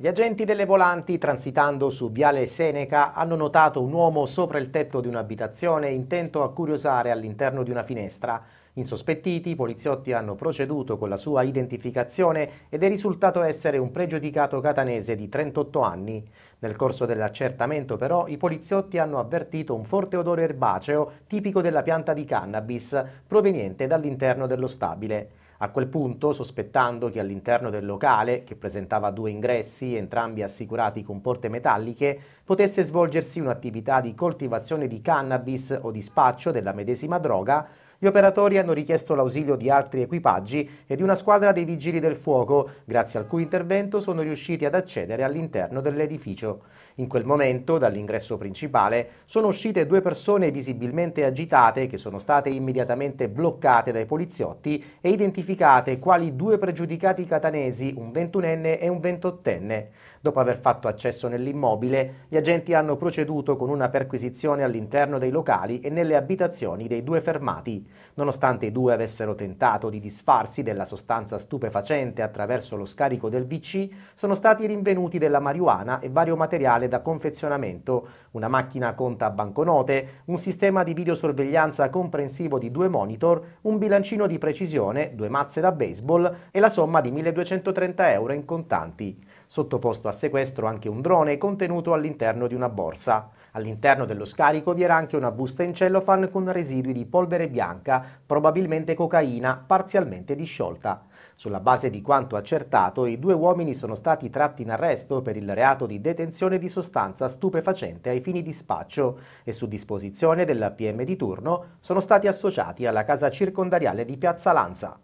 Gli agenti delle volanti, transitando su Viale Seneca, hanno notato un uomo sopra il tetto di un'abitazione intento a curiosare all'interno di una finestra. Insospettiti, i poliziotti hanno proceduto con la sua identificazione ed è risultato essere un pregiudicato catanese di 38 anni. Nel corso dell'accertamento però i poliziotti hanno avvertito un forte odore erbaceo tipico della pianta di cannabis proveniente dall'interno dello stabile. A quel punto, sospettando che all'interno del locale, che presentava due ingressi, entrambi assicurati con porte metalliche, potesse svolgersi un'attività di coltivazione di cannabis o di spaccio della medesima droga, gli operatori hanno richiesto l'ausilio di altri equipaggi e di una squadra dei vigili del fuoco, grazie al cui intervento sono riusciti ad accedere all'interno dell'edificio. In quel momento, dall'ingresso principale, sono uscite due persone visibilmente agitate che sono state immediatamente bloccate dai poliziotti e identificate quali due pregiudicati catanesi, un 21enne e un 28enne. Dopo aver fatto accesso nell'immobile, gli agenti hanno proceduto con una perquisizione all'interno dei locali e nelle abitazioni dei due fermati. Nonostante i due avessero tentato di disfarsi della sostanza stupefacente attraverso lo scarico del VC, sono stati rinvenuti della marijuana e vario materiale da confezionamento, una macchina conta banconote, un sistema di videosorveglianza comprensivo di due monitor, un bilancino di precisione, due mazze da baseball e la somma di 1230 euro in contanti. Sottoposto a sequestro anche un drone contenuto all'interno di una borsa. All'interno dello scarico vi era anche una busta in cellophane con residui di polvere bianca bianca, probabilmente cocaina parzialmente disciolta. Sulla base di quanto accertato, i due uomini sono stati tratti in arresto per il reato di detenzione di sostanza stupefacente ai fini di spaccio e su disposizione della PM di turno sono stati associati alla casa circondariale di Piazza Lanza.